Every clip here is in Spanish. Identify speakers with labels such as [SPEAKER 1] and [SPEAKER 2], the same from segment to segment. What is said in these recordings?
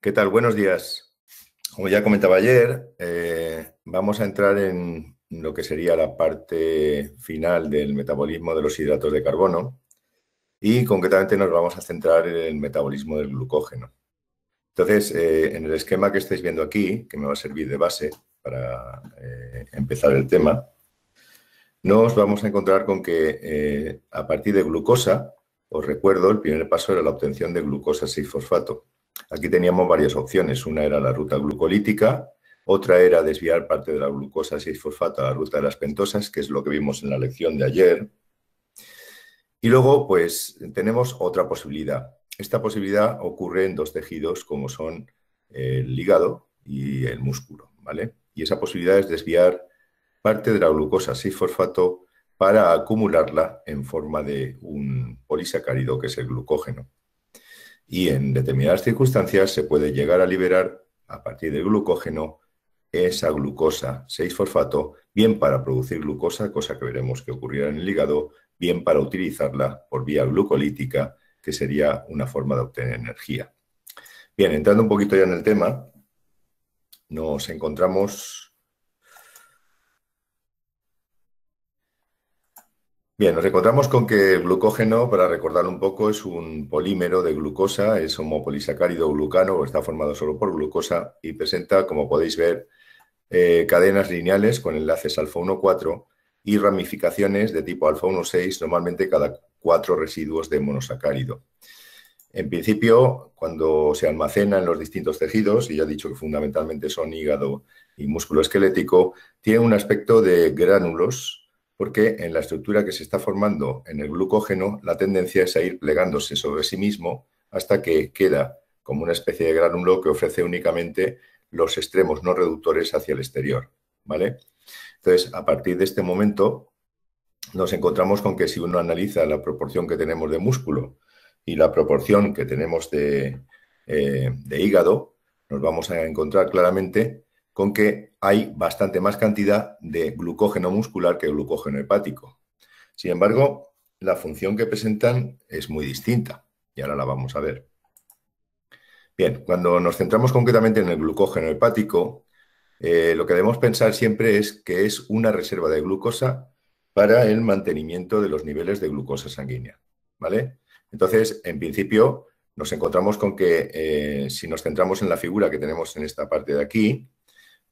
[SPEAKER 1] ¿Qué tal? Buenos
[SPEAKER 2] días. Como ya comentaba ayer, eh, vamos a entrar en lo que sería la parte final del metabolismo de los hidratos de carbono y concretamente nos vamos a centrar en el metabolismo del glucógeno. Entonces, eh, en el esquema que estáis viendo aquí, que me va a servir de base para eh, empezar el tema, nos vamos a encontrar con que eh, a partir de glucosa, os recuerdo, el primer paso era la obtención de glucosa 6-fosfato. Aquí teníamos varias opciones. Una era la ruta glucolítica, otra era desviar parte de la glucosa 6-fosfato a la ruta de las pentosas, que es lo que vimos en la lección de ayer. Y luego, pues, tenemos otra posibilidad. Esta posibilidad ocurre en dos tejidos como son el hígado y el músculo, ¿vale? Y esa posibilidad es desviar parte de la glucosa 6-fosfato para acumularla en forma de un polisacárido que es el glucógeno. Y en determinadas circunstancias se puede llegar a liberar a partir del glucógeno esa glucosa 6-fosfato, bien para producir glucosa, cosa que veremos que ocurrirá en el hígado, bien para utilizarla por vía glucolítica, que sería una forma de obtener energía. Bien, entrando un poquito ya en el tema, nos encontramos Bien, nos encontramos con que el glucógeno, para recordar un poco, es un polímero de glucosa, es homopolisacárido glucano, está formado solo por glucosa y presenta, como podéis ver, eh, cadenas lineales con enlaces alfa 4 y ramificaciones de tipo alfa 6 normalmente cada cuatro residuos de monosacárido. En principio, cuando se almacena en los distintos tejidos, y ya he dicho que fundamentalmente son hígado y músculo esquelético, tiene un aspecto de gránulos porque en la estructura que se está formando en el glucógeno, la tendencia es a ir plegándose sobre sí mismo hasta que queda como una especie de gránulo que ofrece únicamente los extremos no reductores hacia el exterior, ¿vale? Entonces, a partir de este momento, nos encontramos con que si uno analiza la proporción que tenemos de músculo y la proporción que tenemos de eh, hígado, nos vamos a encontrar claramente con que hay bastante más cantidad de glucógeno muscular que glucógeno hepático. Sin embargo, la función que presentan es muy distinta y ahora la vamos a ver. Bien, cuando nos centramos concretamente en el glucógeno hepático, eh, lo que debemos pensar siempre es que es una reserva de glucosa para el mantenimiento de los niveles de glucosa sanguínea. ¿Vale? Entonces, en principio, nos encontramos con que eh, si nos centramos en la figura que tenemos en esta parte de aquí,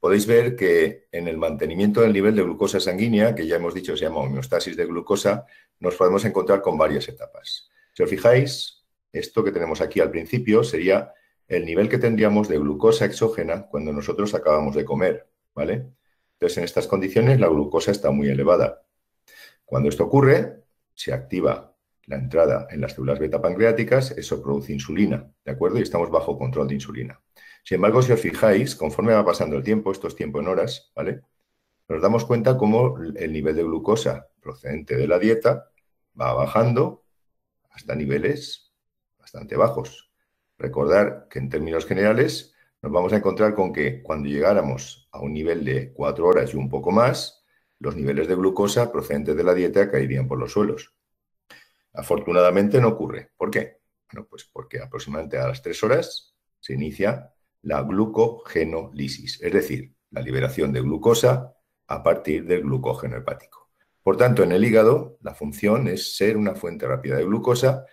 [SPEAKER 2] podéis ver que en el mantenimiento del nivel de glucosa sanguínea, que ya hemos dicho se llama homeostasis de glucosa, nos podemos encontrar con varias etapas. Si os fijáis, esto que tenemos aquí al principio sería el nivel que tendríamos de glucosa exógena cuando nosotros acabamos de comer, ¿vale? Entonces, en estas condiciones la glucosa está muy elevada. Cuando esto ocurre, se activa la entrada en las células beta pancreáticas, eso produce insulina, ¿de acuerdo? Y estamos bajo control de insulina. Sin embargo, si os fijáis, conforme va pasando el tiempo, esto es tiempo en horas, ¿vale? Nos damos cuenta cómo el nivel de glucosa procedente de la dieta va bajando hasta niveles bastante bajos. Recordar que en términos generales nos vamos a encontrar con que cuando llegáramos a un nivel de cuatro horas y un poco más, los niveles de glucosa procedente de la dieta caerían por los suelos. Afortunadamente no ocurre. ¿Por qué? Bueno, pues porque aproximadamente a las tres horas se inicia la glucogenolisis, es decir, la liberación de glucosa a partir del glucógeno hepático. Por tanto, en el hígado, la función es ser una fuente rápida de glucosa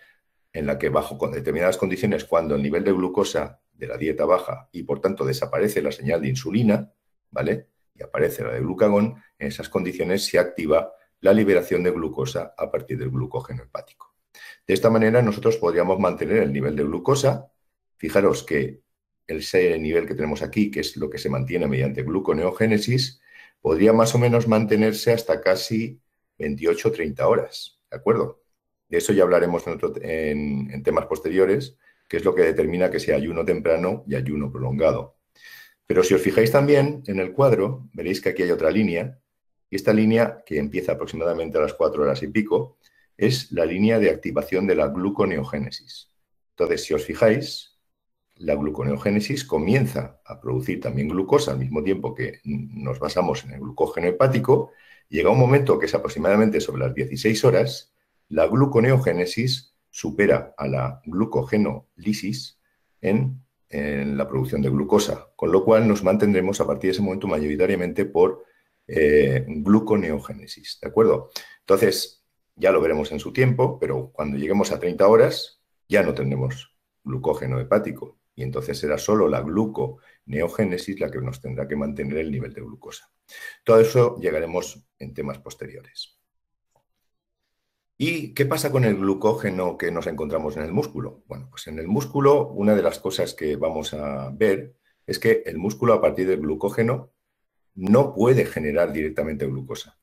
[SPEAKER 2] en la que bajo con determinadas condiciones, cuando el nivel de glucosa de la dieta baja y por tanto desaparece la señal de insulina, ¿vale? Y aparece la de glucagón, en esas condiciones se activa la liberación de glucosa a partir del glucógeno hepático. De esta manera nosotros podríamos mantener el nivel de glucosa. Fijaros que el nivel que tenemos aquí, que es lo que se mantiene mediante gluconeogénesis, podría más o menos mantenerse hasta casi 28 o 30 horas, ¿de acuerdo? De eso ya hablaremos en, en temas posteriores, que es lo que determina que sea ayuno temprano y ayuno prolongado. Pero si os fijáis también en el cuadro, veréis que aquí hay otra línea, y esta línea, que empieza aproximadamente a las 4 horas y pico, es la línea de activación de la gluconeogénesis. Entonces, si os fijáis, la gluconeogénesis comienza a producir también glucosa al mismo tiempo que nos basamos en el glucógeno hepático. Llega un momento que es aproximadamente sobre las 16 horas, la gluconeogénesis supera a la glucogenolisis en, la producción de glucosa, con lo cual nos mantendremos a partir de ese momento mayoritariamente por eh, gluconeogénesis, ¿de acuerdo? Entonces, ya lo veremos en su tiempo, pero cuando lleguemos a 30 horas ya no tendremos glucógeno hepático, y entonces será solo la gluconeogénesis la que nos tendrá que mantener el nivel de glucosa. Todo eso llegaremos en temas posteriores. ¿Y qué pasa con el glucógeno que nos encontramos en el músculo? Bueno, pues en el músculo una de las cosas que vamos a ver es que el músculo a partir del glucógeno no puede generar directamente glucosa,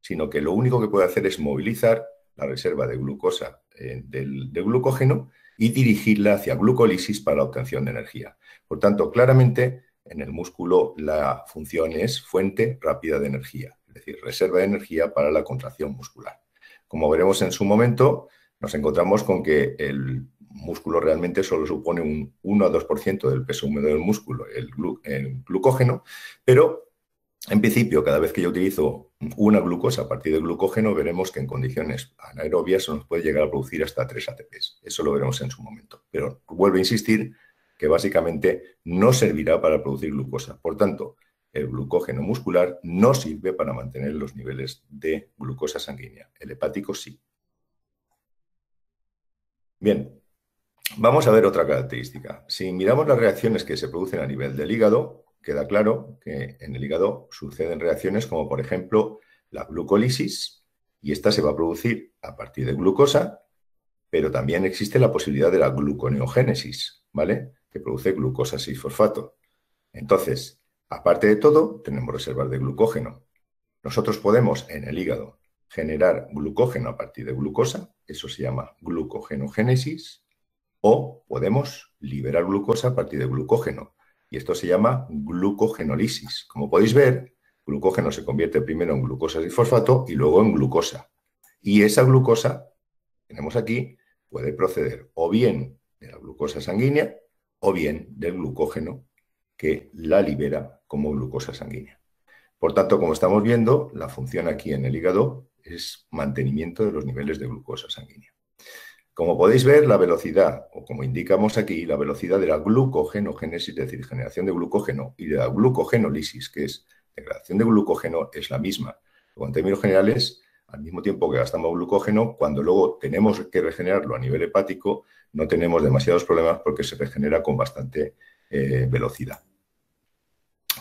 [SPEAKER 2] sino que lo único que puede hacer es movilizar la reserva de glucosa eh, del glucógeno y dirigirla hacia glucólisis para la obtención de energía. Por tanto, claramente en el músculo la función es fuente rápida de energía, es decir, reserva de energía para la contracción muscular. Como veremos en su momento, nos encontramos con que el músculo realmente solo supone un 1 a 2% del peso húmedo del músculo, el, el glucógeno, pero en principio, cada vez que yo utilizo una glucosa a partir del glucógeno, veremos que en condiciones anaerobias se nos puede llegar a producir hasta tres ATPs. Eso lo veremos en su momento. Pero vuelvo a insistir que básicamente no servirá para producir glucosa. Por tanto, el glucógeno muscular no sirve para mantener los niveles de glucosa sanguínea. El hepático sí. Bien, vamos a ver otra característica. Si miramos las reacciones que se producen a nivel del hígado, queda claro que en el hígado suceden reacciones como, por ejemplo, la glucólisis, y esta se va a producir a partir de glucosa, pero también existe la posibilidad de la gluconeogénesis, ¿vale? Que produce glucosa 6-fosfato. Entonces, aparte de todo, tenemos reservas de glucógeno. Nosotros podemos en el hígado generar glucógeno a partir de glucosa, eso se llama glucogenogénesis, o podemos liberar glucosa a partir de glucógeno, y esto se llama glucogenolisis. Como podéis ver, glucógeno se convierte primero en glucosa y fosfato y luego en glucosa. Y esa glucosa tenemos aquí puede proceder o bien de la glucosa sanguínea o bien del glucógeno que la libera como glucosa sanguínea. Por tanto, como estamos viendo, la función aquí en el hígado es mantenimiento de los niveles de glucosa sanguínea. Como podéis ver, la velocidad, o como indicamos aquí, la velocidad de la glucogenogénesis, es decir, generación de glucógeno, y de la glucogenolisis, que es degradación de glucógeno, es la misma. en términos generales, al mismo tiempo que gastamos glucógeno, cuando luego tenemos que regenerarlo a nivel hepático, no tenemos demasiados problemas porque se regenera con bastante eh, velocidad.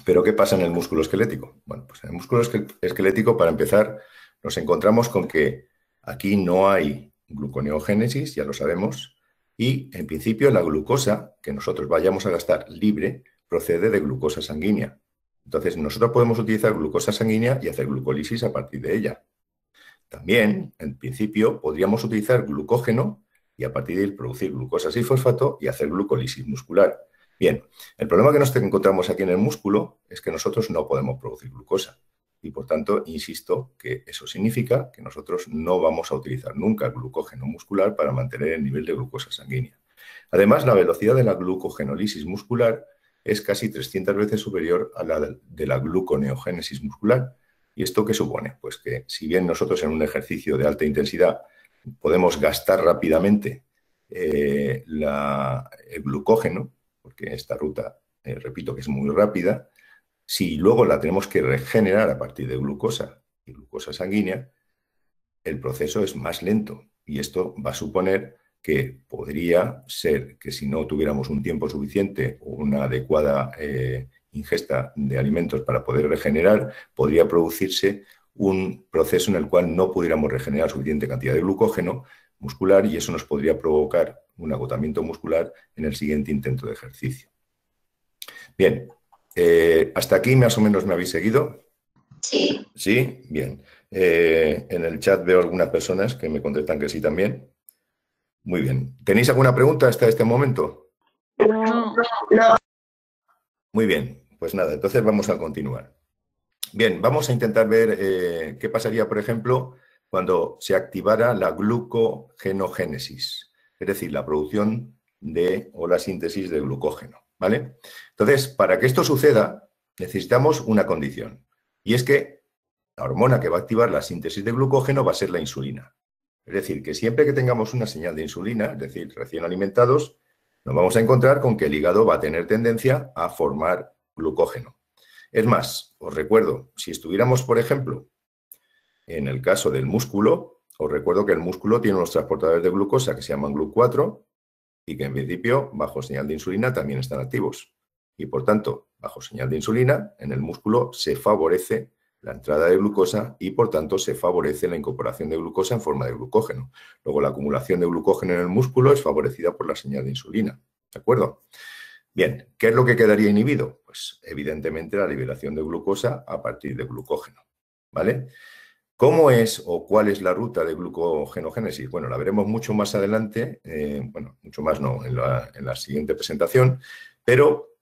[SPEAKER 2] Pero, ¿qué pasa en el músculo esquelético? Bueno, pues en el músculo esquelético, para empezar, nos encontramos con que aquí no hay gluconeogénesis, ya lo sabemos, y en principio la glucosa que nosotros vayamos a gastar libre procede de glucosa sanguínea. Entonces nosotros podemos utilizar glucosa sanguínea y hacer glucolisis a partir de ella. También, en principio, podríamos utilizar glucógeno y a partir de él producir glucosa y fosfato y hacer glucólisis muscular. Bien, el problema que nos encontramos aquí en el músculo es que nosotros no podemos producir glucosa. Y por tanto, insisto que eso significa que nosotros no vamos a utilizar nunca el glucógeno muscular para mantener el nivel de glucosa sanguínea. Además, la velocidad de la glucogenolisis muscular es casi 300 veces superior a la de la gluconeogénesis muscular. ¿Y esto qué supone? Pues que si bien nosotros en un ejercicio de alta intensidad podemos gastar rápidamente eh, el glucógeno, porque esta ruta, eh, repito, que es muy rápida, si luego la tenemos que regenerar a partir de glucosa y glucosa sanguínea, el proceso es más lento y esto va a suponer que podría ser que si no tuviéramos un tiempo suficiente o una adecuada eh, ingesta de alimentos para poder regenerar, podría producirse un proceso en el cual no pudiéramos regenerar suficiente cantidad de glucógeno muscular y eso nos podría provocar un agotamiento muscular en el siguiente intento de ejercicio. Bien, eh, hasta aquí más o menos me habéis seguido. Sí. Sí, bien. Eh, en el chat veo algunas personas que me contestan que sí también. Muy bien. ¿Tenéis alguna pregunta hasta este momento? No, Muy bien, pues nada, entonces vamos a continuar. Bien, vamos a intentar ver eh, qué pasaría, por ejemplo, cuando se activara la glucogenogénesis, es decir, la producción de o la síntesis de glucógeno. ¿Vale? Entonces, para que esto suceda, necesitamos una condición. Y es que la hormona que va a activar la síntesis de glucógeno va a ser la insulina. Es decir, que siempre que tengamos una señal de insulina, es decir, recién alimentados, nos vamos a encontrar con que el hígado va a tener tendencia a formar glucógeno. Es más, os recuerdo, si estuviéramos, por ejemplo, en el caso del músculo, os recuerdo que el músculo tiene unos transportadores de glucosa que se llaman GLUC4 y que en principio, bajo señal de insulina, también están activos. Y por tanto, bajo señal de insulina, en el músculo se favorece la entrada de glucosa y por tanto se favorece la incorporación de glucosa en forma de glucógeno. Luego la acumulación de glucógeno en el músculo es favorecida por la señal de insulina. ¿De acuerdo? Bien, ¿qué es lo que quedaría inhibido? Pues evidentemente la liberación de glucosa a partir de glucógeno. ¿Vale? ¿Cómo es o cuál es la ruta de glucogenogénesis? Bueno, la veremos mucho más adelante, eh, bueno, mucho más no, en la, siguiente presentación, pero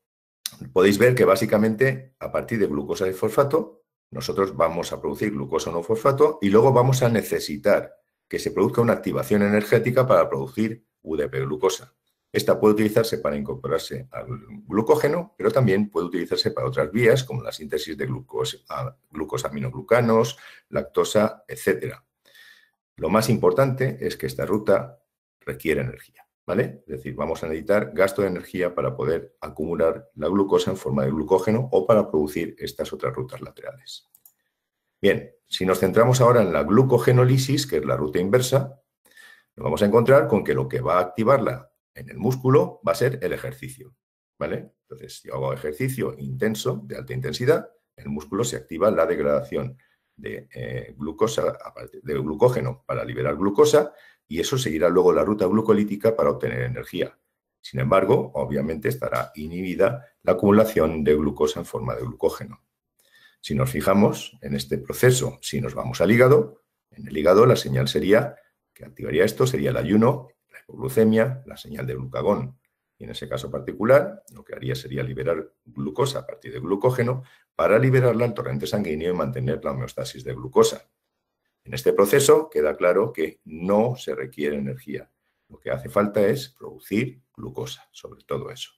[SPEAKER 2] podéis ver que básicamente a partir de glucosa y fosfato, nosotros vamos a producir glucosa no fosfato y luego vamos a necesitar que se produzca una activación energética para producir UDP-glucosa. Esta puede utilizarse para incorporarse al glucógeno, pero también puede utilizarse para otras vías como la síntesis de glucosaminoglucanos, lactosa, etc. Lo más importante es que esta ruta requiere energía, ¿vale? Es decir, vamos a necesitar gasto de energía para poder acumular la glucosa en forma de glucógeno o para producir estas otras rutas laterales. Bien, si nos centramos ahora en la glucogenólisis, que es la ruta inversa, nos vamos a encontrar con que lo que va a activarla en el músculo va a ser el ejercicio. ¿Vale? Entonces, si hago ejercicio intenso, de alta intensidad, el músculo se activa la degradación de, eh, glucosa, de glucógeno para liberar glucosa y eso seguirá luego la ruta glucolítica para obtener energía. Sin embargo, obviamente estará inhibida la acumulación de glucosa en forma de glucógeno. Si nos fijamos en este proceso, si nos vamos al hígado, en el hígado la señal sería que activaría esto, sería el ayuno glucemia, la señal de glucagón. Y en ese caso particular, lo que haría sería liberar glucosa a partir de glucógeno para liberarla al torrente sanguíneo y mantener la homeostasis de glucosa. En este proceso queda claro que no se requiere energía. Lo que hace falta es producir glucosa, sobre todo eso.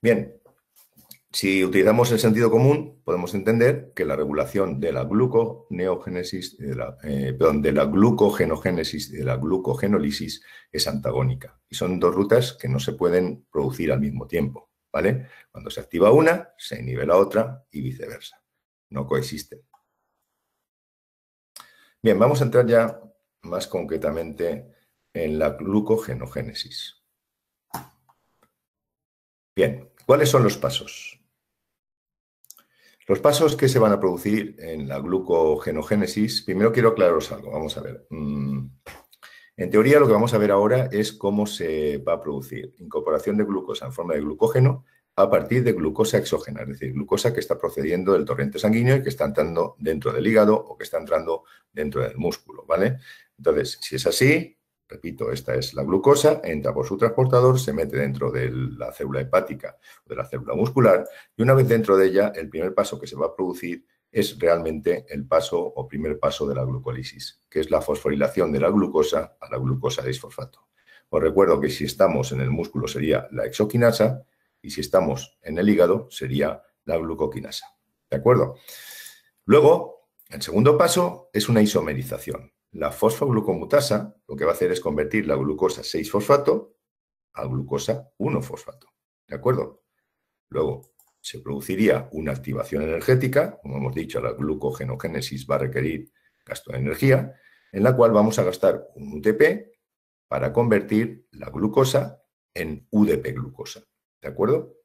[SPEAKER 2] Bien, si utilizamos el sentido común, podemos entender que la regulación de la gluconeogénesis, de la, eh, de la glucogenogénesis, de la glucogenólisis es antagónica. Y son dos rutas que no se pueden producir al mismo tiempo, ¿vale? Cuando se activa una, se inhibe la otra y viceversa. No coexisten. Bien, vamos a entrar ya más concretamente en la glucogenogénesis. Bien, ¿cuáles son los pasos? Los pasos que se van a producir en la glucogenogénesis, primero quiero aclararos algo, vamos a ver. Mm, en teoría lo que vamos a ver ahora es cómo se va a producir incorporación de glucosa en forma de glucógeno a partir de glucosa exógena, es decir, glucosa que está procediendo del torrente sanguíneo y que está entrando dentro del hígado o que está entrando dentro del músculo, ¿vale? Entonces, si es así, Repito, esta es la glucosa, entra por su transportador, se mete dentro de la célula hepática o de la célula muscular y una vez dentro de ella, el primer paso que se va a producir es realmente el paso o primer paso de la glucólisis, que es la fosforilación de la glucosa a la glucosa de disfosfato. Os recuerdo que si estamos en el músculo sería la exoquinasa y si estamos en el hígado sería la glucoquinasa. ¿De acuerdo? Luego, el segundo paso es una isomerización. La fosfoglucomutasa lo que va a hacer es convertir la glucosa 6-fosfato a glucosa 1-fosfato. ¿De acuerdo? Luego se produciría una activación energética, como hemos dicho, la glucogenogénesis va a requerir gasto de energía, en la cual vamos a gastar un UTP para convertir la glucosa en UDP glucosa. ¿De acuerdo?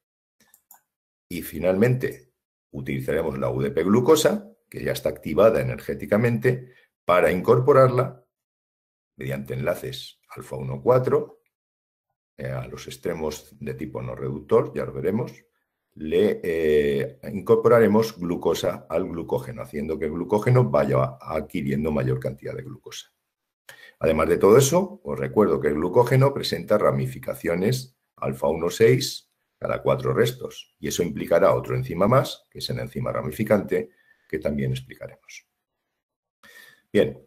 [SPEAKER 2] Y finalmente utilizaremos la UDP glucosa, que ya está activada energéticamente, para incorporarla mediante enlaces alfa 1, 4 eh, a los extremos de tipo no reductor, ya lo veremos, le eh, incorporaremos glucosa al glucógeno, haciendo que el glucógeno vaya adquiriendo mayor cantidad de glucosa. Además de todo eso, os recuerdo que el glucógeno presenta ramificaciones alfa 1,6 cada cuatro restos, y eso implicará otro enzima más, que es el enzima ramificante, que también explicaremos. Bien,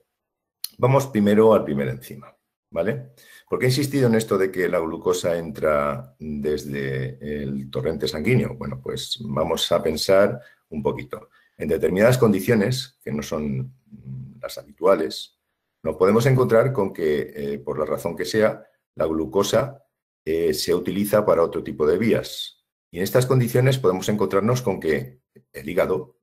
[SPEAKER 2] vamos primero al primer enzima, ¿vale? Porque he insistido en esto de que la glucosa entra desde el torrente sanguíneo. Bueno, pues vamos a pensar un poquito. En determinadas condiciones, que no son las habituales, nos podemos encontrar con que, eh, por la razón que sea, la glucosa eh, se utiliza para otro tipo de vías. Y en estas condiciones podemos encontrarnos con que el hígado,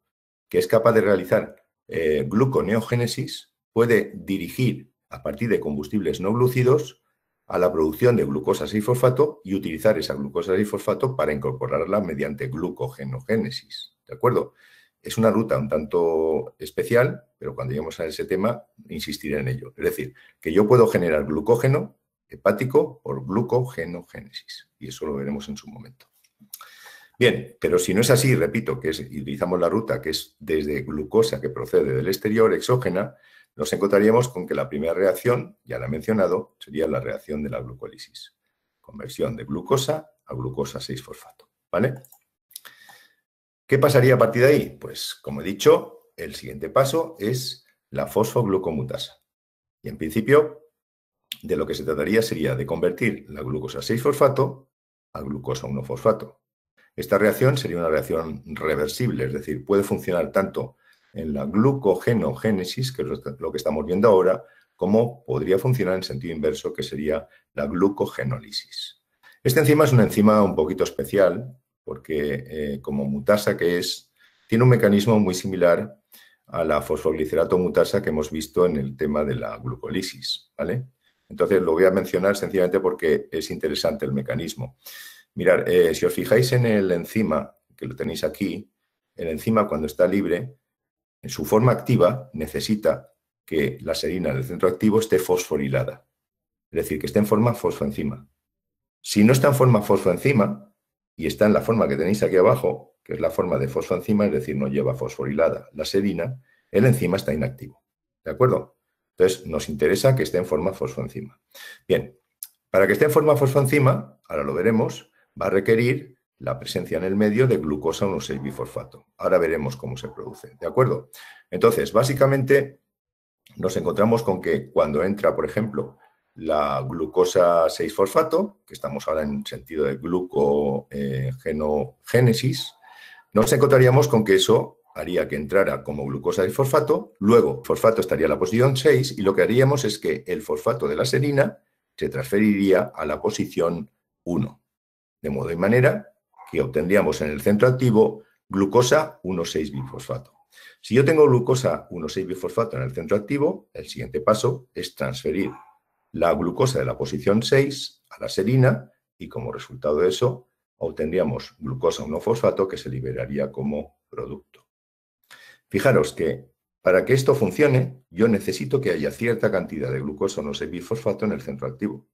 [SPEAKER 2] que es capaz de realizar eh, gluconeogénesis puede dirigir a partir de combustibles no glúcidos a la producción de glucosa y fosfato y utilizar esa glucosa y fosfato para incorporarla mediante glucogenogénesis. ¿De acuerdo? Es una ruta un tanto especial, pero cuando lleguemos a ese tema insistiré en ello. Es decir, que yo puedo generar glucógeno hepático por glucogenogénesis y eso lo veremos en su momento. Bien, pero si no es así, repito, que utilizamos la ruta que es desde glucosa que procede del exterior, exógena, nos encontraríamos con que la primera reacción, ya la he mencionado, sería la reacción de la glucólisis. Conversión de glucosa a glucosa 6-fosfato. ¿Vale? ¿Qué pasaría a partir de ahí? Pues, como he dicho, el siguiente paso es la fosfoglucomutasa. Y en principio, de lo que se trataría sería de convertir la glucosa 6-fosfato a glucosa 1-fosfato. Esta reacción sería una reacción reversible, es decir, puede funcionar tanto en la glucogenogénesis, que es lo que estamos viendo ahora, como podría funcionar en sentido inverso, que sería la glucogenólisis. Esta enzima es una enzima un poquito especial, porque eh, como mutasa que es, tiene un mecanismo muy similar a la fosfoglicerato mutasa que hemos visto en el tema de la glucolisis, ¿vale? Entonces lo voy a mencionar sencillamente porque es interesante el mecanismo. Mirad, eh, si os fijáis en el enzima, que lo tenéis aquí, el enzima cuando está libre, en su forma activa necesita que la serina del centro activo esté fosforilada. Es decir, que esté en forma fosfoenzima. Si no está en forma fosfoenzima y está en la forma que tenéis aquí abajo, que es la forma de fosfoenzima, es decir, no lleva fosforilada la serina, el enzima está inactivo. ¿De acuerdo? Entonces, nos interesa que esté en forma fosfoenzima. Bien, para que esté en forma fosfoenzima, ahora lo veremos, va a requerir la presencia en el medio de glucosa 1,6-bifosfato. Ahora veremos cómo se produce, ¿de acuerdo? Entonces, básicamente nos encontramos con que cuando entra, por ejemplo, la glucosa 6-fosfato, que estamos ahora en sentido de glucogenogénesis, nos encontraríamos con que eso haría que entrara como glucosa y fosfato, luego fosfato estaría en la posición 6 y lo que haríamos es que el fosfato de la serina se transferiría a la posición 1 de modo y manera que obtendríamos en el centro activo glucosa 1,6-bifosfato. Si yo tengo glucosa 1,6-bifosfato en el centro activo, el siguiente paso es transferir la glucosa de la posición 6 a la serina y como resultado de eso obtendríamos glucosa 1-fosfato que se liberaría como producto. Fijaros que para que esto funcione, yo necesito que haya cierta cantidad de glucosa 1,6-bifosfato en el centro activo.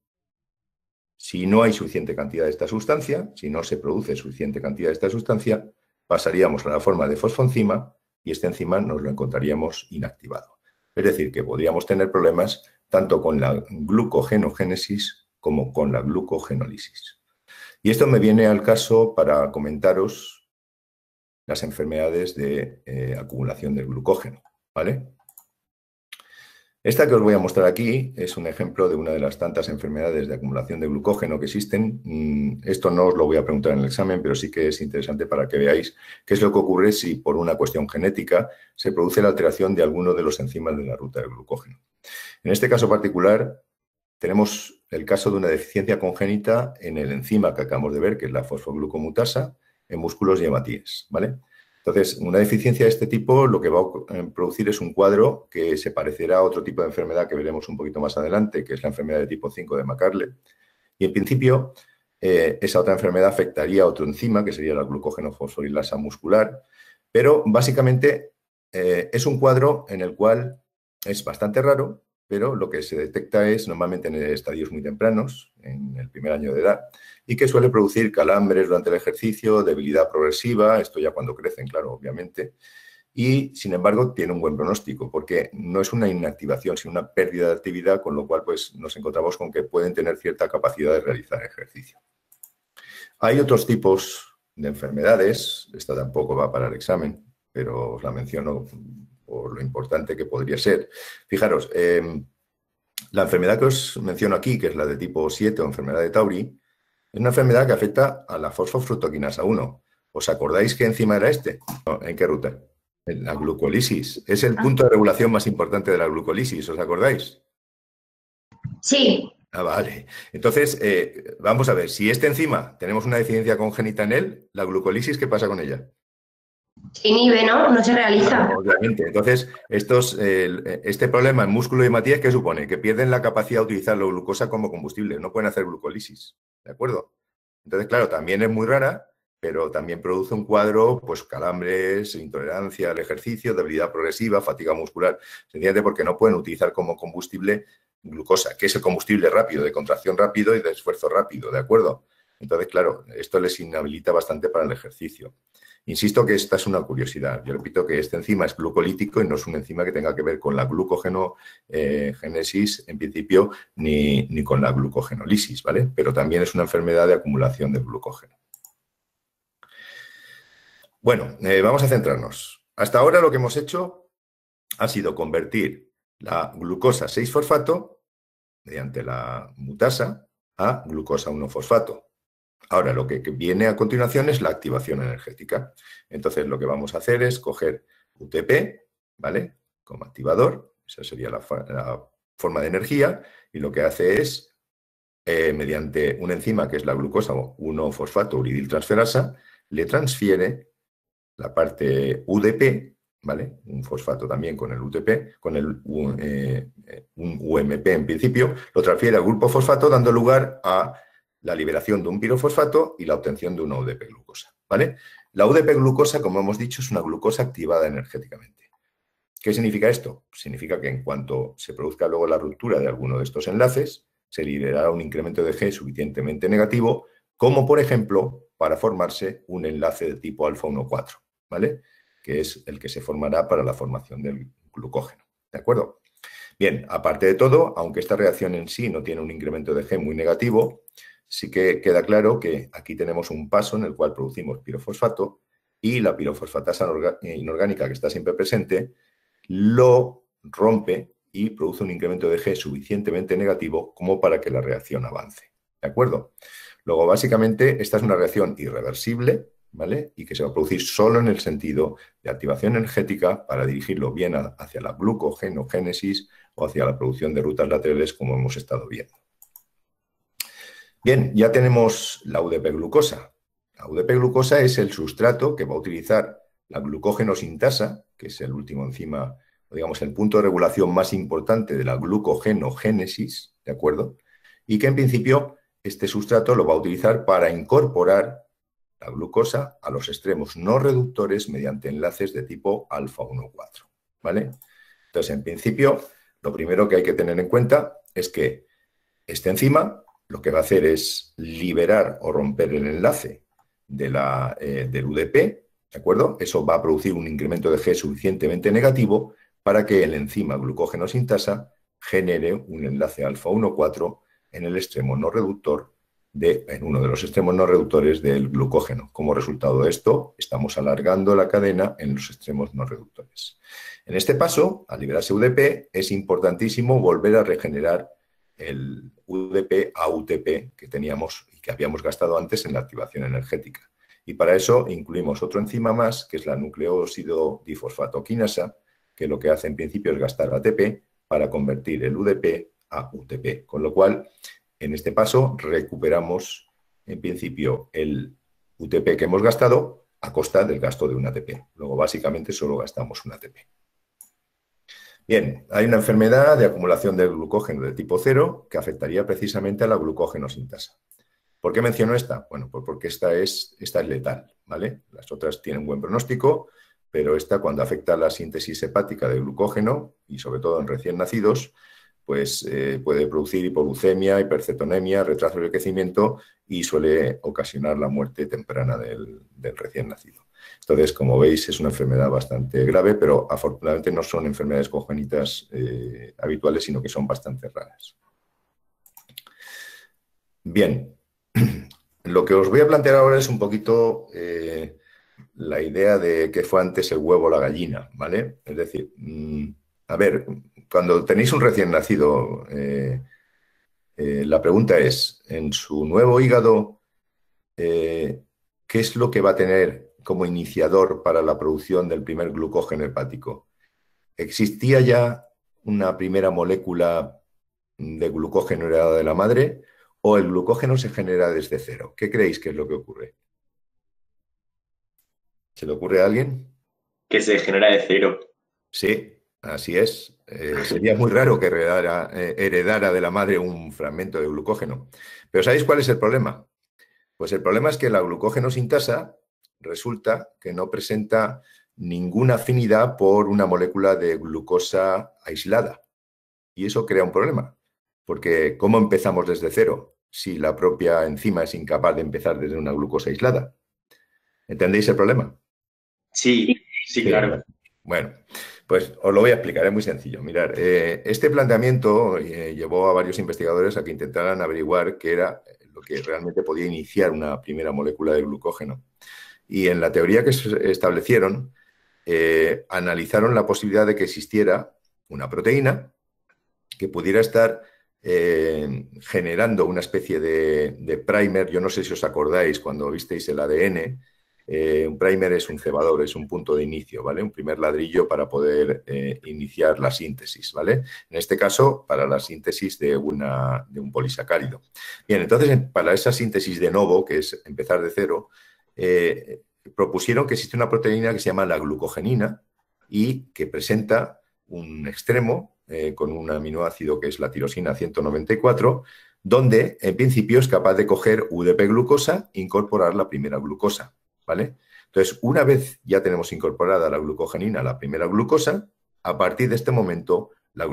[SPEAKER 2] Si no hay suficiente cantidad de esta sustancia, si no se produce suficiente cantidad de esta sustancia, pasaríamos a la forma de fosfoenzima y esta enzima nos lo encontraríamos inactivado. Es decir, que podríamos tener problemas tanto con la glucogenogénesis como con la glucogenólisis. Y esto me viene al caso para comentaros las enfermedades de eh, acumulación del glucógeno, ¿vale? Esta que os voy a mostrar aquí es un ejemplo de una de las tantas enfermedades de acumulación de glucógeno que existen. Mm, esto no os lo voy a preguntar en el examen, pero sí que es interesante para que veáis qué es lo que ocurre si por una cuestión genética se produce la alteración de alguno de los enzimas de la ruta del glucógeno. En este caso particular tenemos el caso de una deficiencia congénita en el enzima que acabamos de ver, que es la fosfoglucomutasa, en músculos y hematíes, ¿vale? Entonces, una deficiencia de este tipo lo que va a eh, producir es un cuadro que se parecerá a otro tipo de enfermedad que veremos un poquito más adelante, que es la enfermedad de tipo 5 de Macarle. Y en principio, eh, esa otra enfermedad afectaría a otro enzima, que sería la glucógeno fosforilasa muscular, pero básicamente eh, es un cuadro en el cual es bastante raro, pero lo que se detecta es normalmente en estadios muy tempranos, en el primer año de edad, y que suele producir calambres durante el ejercicio, debilidad progresiva, esto ya cuando crecen, claro, obviamente, y sin embargo tiene un buen pronóstico, porque no es una inactivación, sino una pérdida de actividad, con lo cual pues, nos encontramos con que pueden tener cierta capacidad de realizar ejercicio. Hay otros tipos de enfermedades, esta tampoco va para el examen, pero os la menciono por lo importante que podría ser. Fijaros, eh, la enfermedad que os menciono aquí, que es la de tipo 7 o enfermedad de Tauri, es una enfermedad que afecta a la fosfofructoquinasa 1. ¿Os acordáis qué enzima era este? ¿En qué ruta? En la glucolisis. Es el ah. punto de regulación más importante de la glucolisis, ¿os acordáis? Sí. Ah, vale. Entonces, eh, vamos a ver, si esta enzima tenemos una deficiencia congénita en él, la glucolisis, ¿qué pasa con ella?
[SPEAKER 1] inhibe, ¿no? No se realiza.
[SPEAKER 2] Obviamente. Entonces, este problema en músculo y matías, ¿qué supone? Que pierden la capacidad de utilizar la glucosa como combustible, no pueden hacer glucolisis, ¿de acuerdo? Entonces, claro, también es muy rara, pero también produce un cuadro, pues calambres, intolerancia al ejercicio, debilidad progresiva, fatiga muscular, sencillamente porque no pueden utilizar como combustible glucosa, que es el combustible rápido, de contracción rápido y de esfuerzo rápido, ¿de acuerdo? Entonces, claro, esto les inhabilita bastante para el ejercicio. Insisto que esta es una curiosidad. Yo repito que este enzima es glucolítico y no es una enzima que tenga que ver con la glucogenogénesis, eh, en principio, ni, con la glucogenolisis, ¿vale? Pero también es una enfermedad de acumulación de glucógeno. Bueno, eh, vamos a centrarnos. Hasta ahora lo que hemos hecho ha sido convertir la glucosa 6-fosfato, mediante la mutasa, a glucosa 1-fosfato. Ahora, lo que viene a continuación es la activación energética. Entonces, lo que vamos a hacer es coger UTP, ¿vale? Como activador, esa sería la, forma de energía, y lo que hace es, eh, mediante una enzima que es la glucosa 1-fosfato transferasa le transfiere la parte UDP, ¿vale? Un fosfato también con el UTP, con el eh, eh, un UMP en principio, lo transfiere al grupo fosfato dando lugar a la liberación de un pirofosfato y la obtención de una UDP-glucosa. ¿vale? La UDP-glucosa, como hemos dicho, es una glucosa activada energéticamente. ¿Qué significa esto? Significa que en cuanto se produzca luego la ruptura de alguno de estos enlaces, se liberará un incremento de G suficientemente negativo, como por ejemplo para formarse un enlace de tipo alfa 1,4, ¿vale? Que es el que se formará para la formación del glucógeno. ¿De acuerdo? Bien, aparte de todo, aunque esta reacción en sí no tiene un incremento de G muy negativo, sí que queda claro que aquí tenemos un paso en el cual producimos pirofosfato y la pirofosfatasa eh, inorgánica que está siempre presente lo rompe y produce un incremento de G suficientemente negativo como para que la reacción avance. ¿De acuerdo? Luego, básicamente, esta es una reacción irreversible, ¿vale? Y que se va a producir solo en el sentido de activación energética para dirigirlo bien hacia la glucogenogénesis o hacia la producción de rutas laterales, como hemos estado viendo. Bien, ya tenemos la UDP-glucosa. La UDP-glucosa es el sustrato que va a utilizar la glucógeno sintasa, que es el último enzima, digamos, el punto de regulación más importante de la glucogenogénesis, ¿de acuerdo? Y que en principio este sustrato lo va a utilizar para incorporar la glucosa a los extremos no reductores mediante enlaces de tipo alfa 1-4. ¿vale? Entonces, en principio, lo primero que hay que tener en cuenta es que esta enzima lo que va a hacer es liberar o romper el enlace de la, eh, del UDP, ¿de acuerdo? Eso va a producir un incremento de G suficientemente negativo para que el enzima glucógeno sintasa genere un enlace alfa 1,4 en el extremo no reductor, de, en uno de los extremos no reductores del glucógeno. Como resultado de esto, estamos alargando la cadena en los extremos no reductores. En este paso, al liberarse UDP, es importantísimo volver a regenerar el UDP a UTP que teníamos y que habíamos gastado antes en la activación energética. Y para eso incluimos otro enzima más, que es la nucleóxido difosfatoquinasa, que lo que hace en principio es gastar ATP para convertir el UDP a UTP. Con lo cual, en este paso recuperamos en principio el UTP que hemos gastado a costa del gasto de un ATP. Luego, básicamente, solo gastamos un ATP. Bien, hay una enfermedad de acumulación de glucógeno de tipo cero que afectaría precisamente a la glucógeno sintasa. ¿Por qué menciono esta? Bueno, pues porque esta es, esta es letal, ¿vale? Las otras tienen buen pronóstico, pero esta cuando afecta a la síntesis hepática de glucógeno y sobre todo en recién nacidos, pues eh, puede producir hipoglucemia, hipercetonemia, retraso del crecimiento y suele ocasionar la muerte temprana del, recién nacido. Entonces, como veis, es una enfermedad bastante grave, pero afortunadamente no son enfermedades congénitas eh, habituales, sino que son bastante raras. Bien, lo que os voy a plantear ahora es un poquito eh, la idea de que fue antes el huevo o la gallina, ¿vale? Es decir... Mm, a ver, cuando tenéis un recién nacido, eh, eh, la pregunta es, en su nuevo hígado, eh, ¿qué es lo que va a tener como iniciador para la producción del primer glucógeno hepático? ¿Existía ya una primera molécula de glucógeno heredada de la madre o el glucógeno se genera desde cero? ¿Qué creéis que es lo que ocurre? ¿Se le ocurre a alguien? Que se genera de cero. Sí, Así es. Eh, sería muy raro que eh, heredara, de la madre un fragmento de glucógeno. Pero ¿sabéis cuál es el problema? Pues el problema es que la glucógeno tasa resulta que no presenta ninguna afinidad por una molécula de glucosa aislada. Y eso crea un problema, porque ¿cómo empezamos desde cero si la propia enzima es incapaz de empezar desde una glucosa aislada? ¿Entendéis el problema? sí, sí claro. Bueno, pues os lo voy a explicar, es muy sencillo. Mirar, eh, este planteamiento eh, llevó a varios investigadores a que intentaran averiguar qué era lo que realmente podía iniciar una primera molécula de glucógeno. Y en la teoría que establecieron, eh, analizaron la posibilidad de que existiera una proteína que pudiera estar generando una especie de, primer. Yo no sé si os acordáis cuando visteis el ADN, eh, un primer es un cebador, es un punto de inicio, ¿vale? Un primer ladrillo para poder eh, iniciar la síntesis, ¿vale? En este caso, para la síntesis de, una, un polisacárido. Bien, entonces, para esa síntesis de novo, que es empezar de cero, eh, propusieron que existe una proteína que se llama la glucogenina y que presenta un extremo con un aminoácido que es la tirosina 194, donde en principio es capaz de coger UDP glucosa e incorporar la primera glucosa. ¿vale? Entonces, una vez ya tenemos incorporada la glucogenina, la primera glucosa, a partir de este momento, la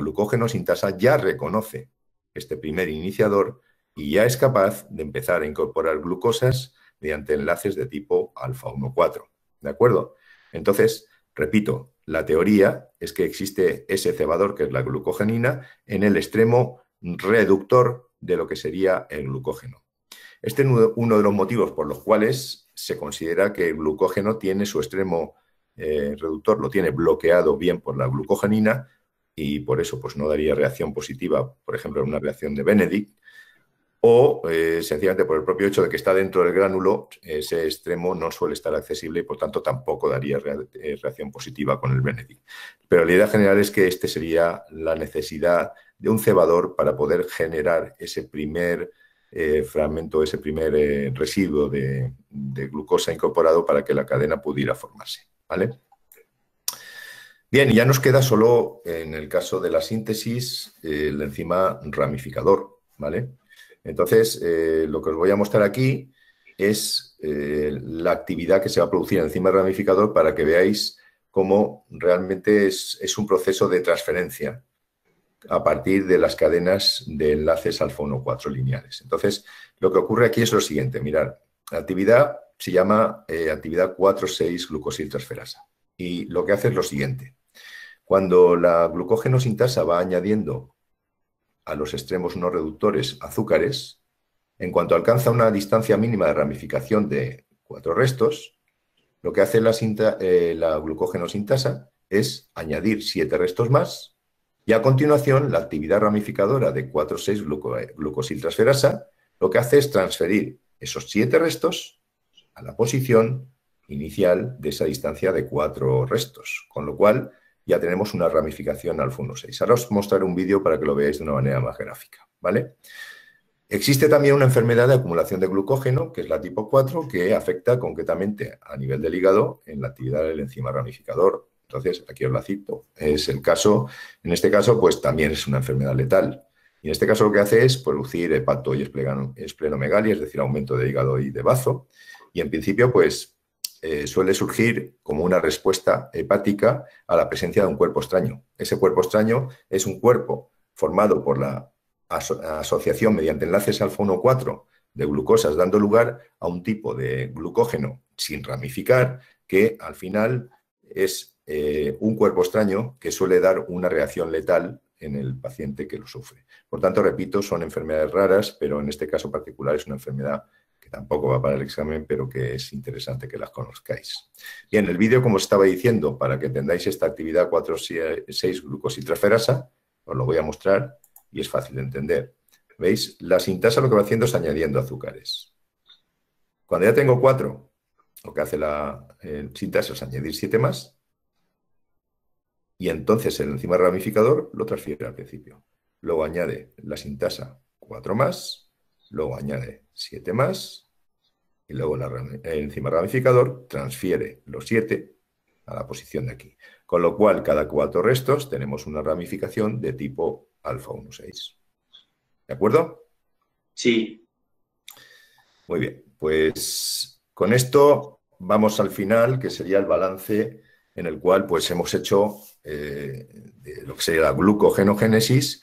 [SPEAKER 2] sintasa ya reconoce este primer iniciador y ya es capaz de empezar a incorporar glucosas mediante enlaces de tipo alfa-1,4. ¿De acuerdo? Entonces, repito, la teoría es que existe ese cebador, que es la glucogenina, en el extremo reductor de lo que sería el glucógeno. Este es uno de los motivos por los cuales se considera que el glucógeno tiene su extremo eh, reductor, lo tiene bloqueado bien por la glucogenina y por eso pues, no daría reacción positiva, por ejemplo, en una reacción de Benedict, o eh, sencillamente por el propio hecho de que está dentro del gránulo, ese extremo no suele estar accesible y por tanto tampoco daría eh, reacción positiva con el Benedict. Pero la idea general es que este sería la necesidad de un cebador para poder generar ese primer eh, fragmento, ese primer eh, residuo de, glucosa incorporado para que la cadena pudiera formarse. ¿vale? Bien, ya nos queda solo, en el caso de la síntesis, el enzima ramificador. ¿vale? Entonces, eh, lo que os voy a mostrar aquí es la actividad que se va a producir en enzima ramificador para que veáis cómo realmente es un proceso de transferencia a partir de las cadenas de enlaces alfa 1, 4 lineales. Entonces, lo que ocurre aquí es lo siguiente, mirar, la actividad se llama eh, actividad 4,6 glucosiltransferasa y lo que hace es lo siguiente. Cuando la glucógeno sintasa va añadiendo a los extremos no reductores azúcares, en cuanto alcanza una distancia mínima de ramificación de cuatro restos, lo que hace la, sinta, eh, la glucógeno es añadir siete restos más y a continuación, la actividad ramificadora de 4,6 glucosiltransferasa lo que hace es transferir esos siete restos a la posición inicial de esa distancia de cuatro restos, con lo cual ya tenemos una ramificación al 16 6. Ahora os mostraré un vídeo para que lo veáis de una manera más gráfica, ¿vale? Existe también una enfermedad de acumulación de glucógeno, que es la tipo 4, que afecta concretamente a nivel del hígado en la actividad del enzima ramificador entonces, aquí os la cito. Es el caso, en este caso, pues también es una enfermedad letal. Y en este caso lo que hace es producir hepato y esplenomegalia, es decir, aumento de hígado y de bazo. Y en principio, pues eh, suele surgir como una respuesta hepática a la presencia de un cuerpo extraño. Ese cuerpo extraño es un cuerpo formado por la asociación mediante enlaces alfa 4 de glucosas, dando lugar a un tipo de glucógeno sin ramificar que al final es eh, un cuerpo extraño que suele dar una reacción letal en el paciente que lo sufre. Por tanto, repito, son enfermedades raras, pero en este caso particular es una enfermedad que tampoco va para el examen, pero que es interesante que las conozcáis. Bien, el vídeo, como os estaba diciendo, para que entendáis esta actividad 4,6-glucositraferasa, os lo voy a mostrar y es fácil de entender. ¿Veis? La sintasa lo que va haciendo es añadiendo azúcares. Cuando ya tengo 4, lo que hace la eh, sintasa es añadir 7 más y entonces el encima ramificador lo transfiere al principio. Luego añade la sintasa 4 más, luego añade 7 más, y luego el encima ramificador transfiere los 7 a la posición de aquí. Con lo cual, cada cuatro restos tenemos una ramificación de tipo alfa 1,6. ¿De acuerdo? Sí. Muy bien, pues con esto vamos al final, que sería el balance en el cual pues hemos hecho eh, de lo que sería la glucogenogénesis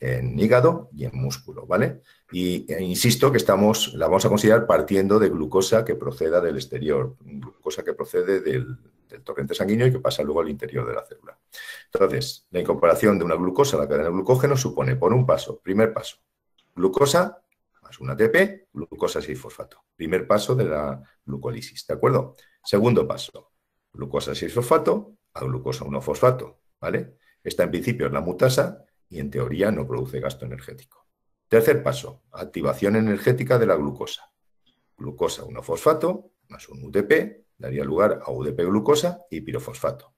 [SPEAKER 2] en hígado y en músculo, ¿vale? Y e insisto que estamos, la vamos a considerar partiendo de glucosa que proceda del exterior, glucosa que procede del, torrente sanguíneo y que pasa luego al interior de la célula. Entonces, la incorporación de una glucosa a la cadena de glucógeno supone, por un paso, primer paso, glucosa más una ATP, glucosa y fosfato Primer paso de la glucolisis, ¿de acuerdo? Segundo paso, glucosa y fosfato a glucosa 1-fosfato, ¿vale? Esta en principio es la mutasa y en teoría no produce gasto energético. Tercer paso, activación energética de la glucosa. Glucosa 1-fosfato más un UTP daría lugar a UDP glucosa y pirofosfato.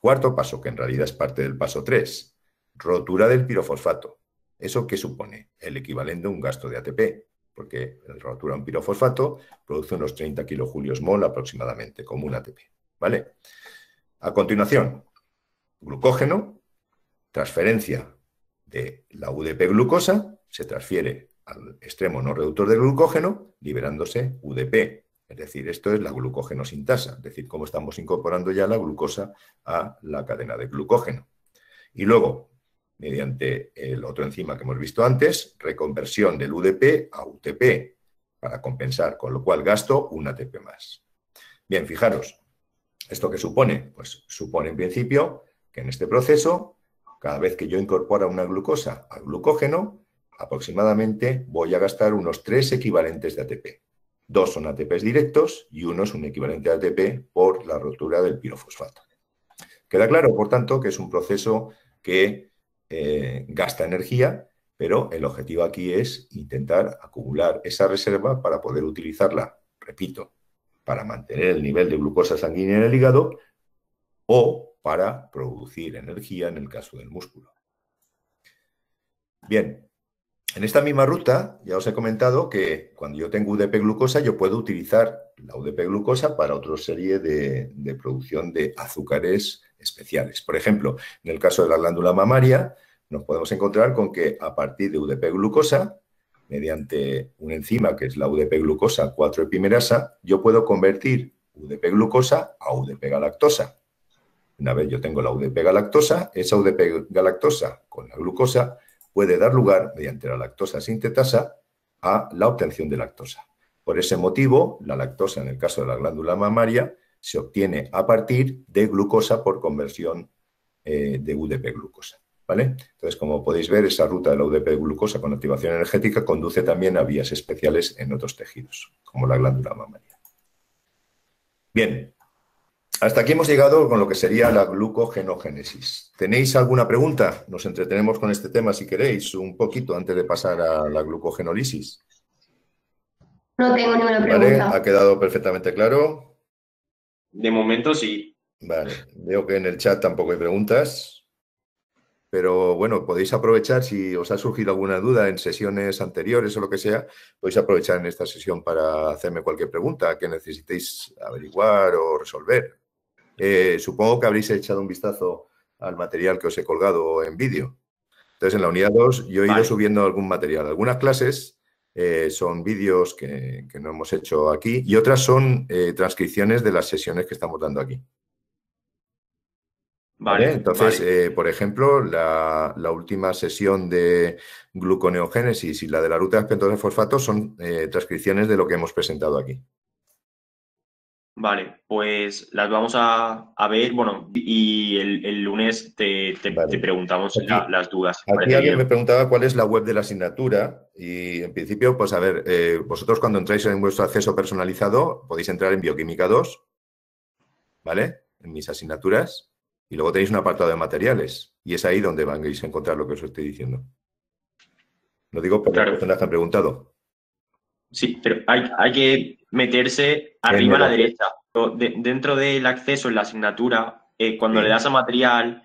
[SPEAKER 2] Cuarto paso, que en realidad es parte del paso 3, rotura del pirofosfato. ¿Eso qué supone? El equivalente a un gasto de ATP, porque la rotura de un pirofosfato produce unos 30 kilojulios mol aproximadamente, como un ATP. ¿Vale? A continuación, glucógeno, transferencia de la UDP-glucosa, se transfiere al extremo no reductor del glucógeno, liberándose UDP. Es decir, esto es la glucógenosintasa, es decir, cómo estamos incorporando ya la glucosa a la cadena de glucógeno. Y luego, mediante el otro enzima que hemos visto antes, reconversión del UDP a UTP para compensar, con lo cual gasto un ATP más. Bien, fijaros, ¿Esto qué supone? Pues supone en principio que en este proceso, cada vez que yo incorpora una glucosa al glucógeno, aproximadamente voy a gastar unos tres equivalentes de ATP. Dos son ATPs directos y uno es un equivalente de ATP por la rotura del pirofosfato. Queda claro, por tanto, que es un proceso que eh, gasta energía, pero el objetivo aquí es intentar acumular esa reserva para poder utilizarla, repito, para mantener el nivel de glucosa sanguínea en el hígado o para producir energía en el caso del músculo. Bien, en esta misma ruta ya os he comentado que cuando yo tengo UDP glucosa yo puedo utilizar la UDP glucosa para otra serie de, producción de azúcares especiales. Por ejemplo, en el caso de la glándula mamaria nos podemos encontrar con que a partir de UDP glucosa mediante una enzima que es la UDP-glucosa 4-epimerasa, yo puedo convertir UDP-glucosa a UDP-galactosa. Una vez yo tengo la UDP-galactosa, esa UDP-galactosa con la glucosa puede dar lugar, mediante la lactosa sintetasa, a la obtención de lactosa. Por ese motivo, la lactosa, en el caso de la glándula mamaria, se obtiene a partir de glucosa por conversión eh, de UDP-glucosa. Entonces, como podéis ver, esa ruta de la UDP glucosa con activación energética conduce también a vías especiales en otros tejidos, como la glándula mamaria. Bien, hasta aquí hemos llegado con lo que sería la glucogenogénesis. ¿Tenéis alguna pregunta? Nos entretenemos con este tema, si queréis, un poquito antes de pasar a la glucogenolisis.
[SPEAKER 1] No tengo ninguna pregunta. Vale,
[SPEAKER 2] ha quedado perfectamente claro. De momento sí. Vale, veo que en el chat tampoco hay preguntas. Pero bueno, podéis aprovechar, si os ha surgido alguna duda en sesiones anteriores o lo que sea, podéis aprovechar en esta sesión para hacerme cualquier pregunta que necesitéis averiguar o resolver. Eh, supongo que habréis echado un vistazo al material que os he colgado en vídeo. Entonces, en la unidad 2 yo he ido subiendo algún material. Algunas clases eh, son vídeos que, no hemos hecho aquí y otras son eh, transcripciones de las sesiones que estamos dando aquí. Vale, Entonces, eh, por ejemplo, la, última sesión de gluconeogénesis y la de la ruta de de fosfato son eh, transcripciones de lo que hemos presentado aquí.
[SPEAKER 1] Vale, pues las vamos a, ver, bueno, y el, lunes te,
[SPEAKER 2] preguntamos las dudas. Aquí alguien me preguntaba cuál es la web de la asignatura y en principio, pues a ver, eh, vosotros cuando entráis en vuestro acceso personalizado podéis entrar en Bioquímica 2, ¿vale? En mis asignaturas y luego tenéis un apartado de materiales y es ahí donde vais a encontrar lo que os estoy diciendo. ¿No digo por las han preguntado.
[SPEAKER 1] Sí, pero hay, que meterse arriba a la derecha. dentro del acceso en la asignatura, eh, cuando le das a material,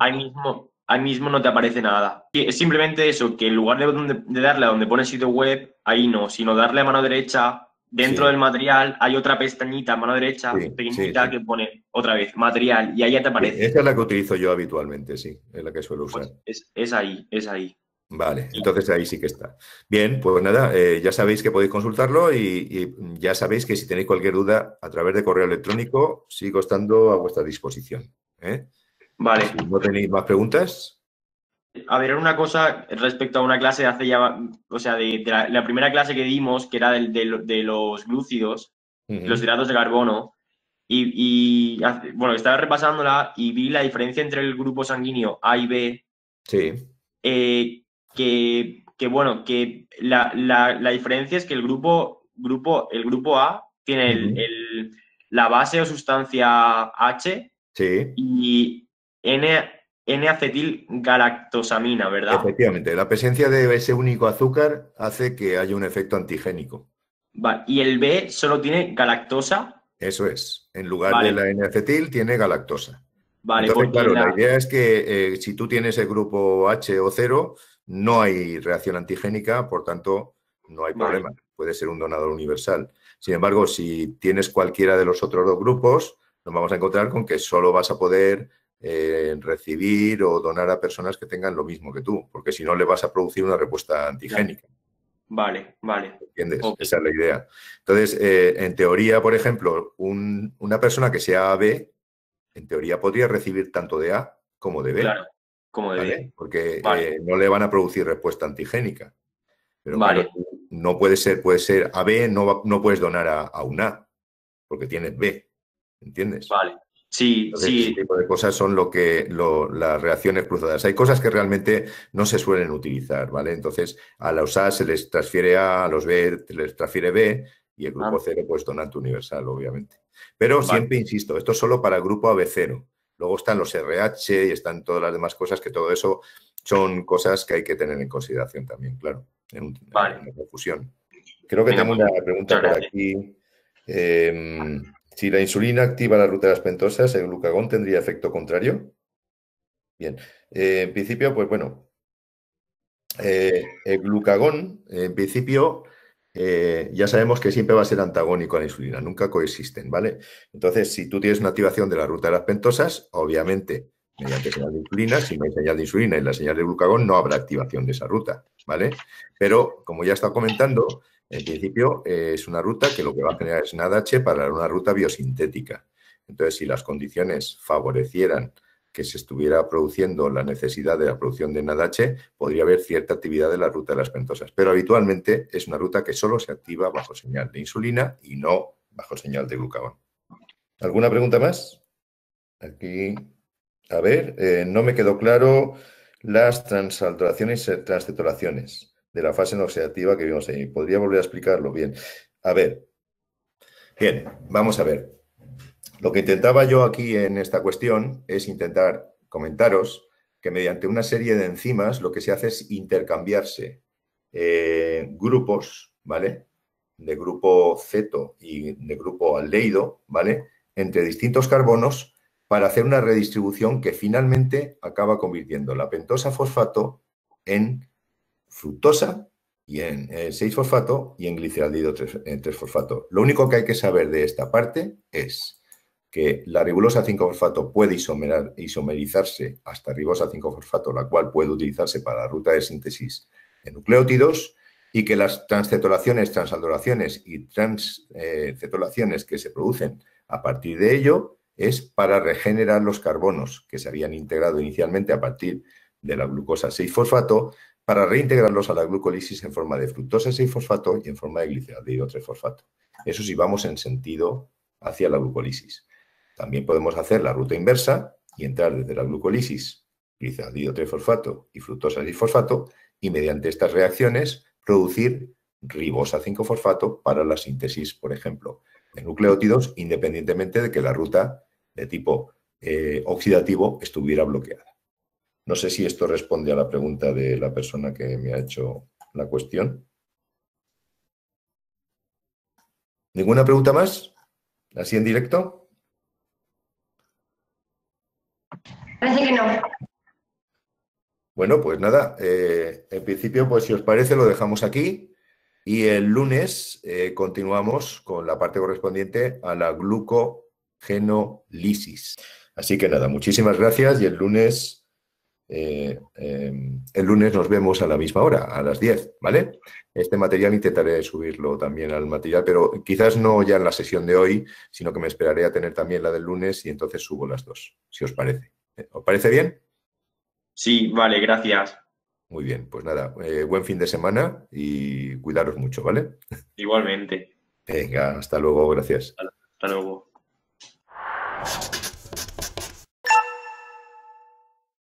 [SPEAKER 1] ahí, mismo, mismo no te aparece nada. Es simplemente eso, que en lugar de, de darle a donde pone sitio web, ahí no, sino darle a mano derecha Dentro del material hay otra pestañita a mano derecha, pequeñita, que pone otra vez material y ahí ya te aparece. esa
[SPEAKER 2] es la que utilizo yo habitualmente, sí, es la que suelo pues usar. es, ahí, es ahí. Vale, entonces ahí sí que está. Bien, pues nada, eh, ya sabéis que podéis consultarlo y, ya sabéis que si tenéis cualquier duda a través de correo electrónico, sigo estando a vuestra disposición. ¿eh? Vale. Si no tenéis más preguntas,
[SPEAKER 1] a ver, una cosa respecto a una clase de hace ya, o sea, de, la, primera clase que dimos, que era de, los glúcidos, los hidratos de carbono, y, bueno, estaba repasándola y vi la diferencia entre el grupo sanguíneo A y B. Sí. Eh, que, que, bueno, que la, la, la, diferencia es que el grupo, grupo, el grupo A tiene el, la base o sustancia H sí. y N N-acetilgalactosamina, ¿verdad?
[SPEAKER 2] Efectivamente, la presencia de ese único azúcar hace que haya un efecto antigénico.
[SPEAKER 1] y el B solo tiene galactosa.
[SPEAKER 2] Eso es, en lugar de la N-acetil tiene galactosa.
[SPEAKER 1] Vale, Entonces, pues claro, la...
[SPEAKER 2] idea es que eh, si tú tienes el grupo H o 0, no hay reacción antigénica, por tanto, no hay problema. Puede ser un donador universal. Sin embargo, si tienes cualquiera de los otros dos grupos, nos vamos a encontrar con que solo vas a poder eh, recibir o donar a personas que tengan lo mismo que tú, porque si no le vas a producir una respuesta antigénica. Vale, vale. ¿Entiendes? Esa es la idea. Entonces, eh, en teoría, por ejemplo, una persona que sea AB, en teoría podría recibir tanto de A como de B. como de B. Porque eh, no le van a producir respuesta antigénica. Pero no puede ser, puede ser AB, no, no puedes donar a, a un A, porque tienes B. ¿Entiendes? Vale, Sí, sí. Ese tipo de cosas son lo que las reacciones cruzadas. Hay cosas que realmente no se suelen utilizar, ¿vale? Entonces, a los A se les transfiere A, a los B se les transfiere B y el grupo 0 ah. cero pues donante universal, obviamente.
[SPEAKER 1] Pero siempre
[SPEAKER 2] insisto, esto es solo para el grupo AB0. Luego están los RH y están todas las demás cosas que todo eso son cosas que hay que tener en consideración también, claro, en, un, confusión. Creo que tengo pues, una pregunta por aquí. Em, si la insulina activa la ruta de las pentosas, ¿el glucagón tendría efecto contrario? Bien, eh, en principio, pues bueno, eh, el glucagón, en principio, eh, ya sabemos que siempre va a ser antagónico a la insulina, nunca coexisten, ¿vale? Entonces, si tú tienes una activación de la ruta de las pentosas, obviamente, mediante señal de insulina, si no hay señal de insulina y la señal de glucagón, no habrá activación de esa ruta, ¿vale? Pero, como ya he estado comentando, en principio, eh, es una ruta que lo que va a generar es NADH para una ruta biosintética. Entonces, si las condiciones favorecieran que se estuviera produciendo la necesidad de la producción de NADH, podría haber cierta actividad de la ruta de las pentosas. Pero habitualmente es una ruta que solo se activa bajo señal de insulina y no bajo señal de glucagón. ¿Alguna pregunta más? Aquí, a ver, eh, no me quedó claro las transalteraciones y eh, transcetoraciones de la fase oxidativa que vimos ahí. ¿Podría volver a explicarlo bien? A ver, bien, vamos a ver. Lo que intentaba yo aquí en esta cuestión es intentar comentaros que mediante una serie de enzimas lo que se hace es intercambiarse eh, grupos, ¿vale? De grupo ceto y de grupo aldeído, ¿vale? Entre distintos carbonos para hacer una redistribución que finalmente acaba convirtiendo la pentosa fosfato en fructosa y en 6-fosfato eh, y en gliceraldehído 3-fosfato. Eh, Lo único que hay que saber de esta parte es que la ribulosa 5-fosfato puede isomerizarse hasta ribosa 5-fosfato, la cual puede utilizarse para la ruta de síntesis de nucleótidos, y que las transcetolaciones, transaldoraciones y transcetolaciones que se producen a partir de ello es para regenerar los carbonos que se habían integrado inicialmente a partir de la glucosa 6-fosfato para reintegrarlos a la glucolisis en forma de fructosa 6-fosfato y en forma de gliceraldehído 3-fosfato. Eso sí vamos en sentido hacia la glucolisis. También podemos hacer la ruta inversa y entrar desde la glucolisis, gliceraldehído 3-fosfato y fructosa 6-fosfato y mediante estas reacciones producir ribosa 5-fosfato para la síntesis, por ejemplo, de nucleótidos, independientemente de que la ruta de tipo eh, oxidativo estuviera bloqueada. No sé si esto responde a la pregunta de la persona que me ha hecho la cuestión. ¿Ninguna pregunta más? ¿Así en directo? Parece que no. Bueno, pues nada, eh, en principio, pues si os parece, lo dejamos aquí y el lunes eh, continuamos con la parte correspondiente a la glucogenolisis. Así que nada, muchísimas gracias y el lunes eh, eh, el lunes nos vemos a la misma hora, a las 10, ¿vale? Este material intentaré subirlo también al material, pero quizás no ya en la sesión de hoy, sino que me esperaré a tener también la del lunes y entonces subo las dos, si os parece. ¿Os parece bien?
[SPEAKER 1] Sí, vale,
[SPEAKER 2] gracias. Muy bien, pues nada, eh, buen fin de semana y cuidaros mucho, ¿vale?
[SPEAKER 1] Igualmente.
[SPEAKER 2] Venga, hasta luego, gracias.
[SPEAKER 1] Hasta luego.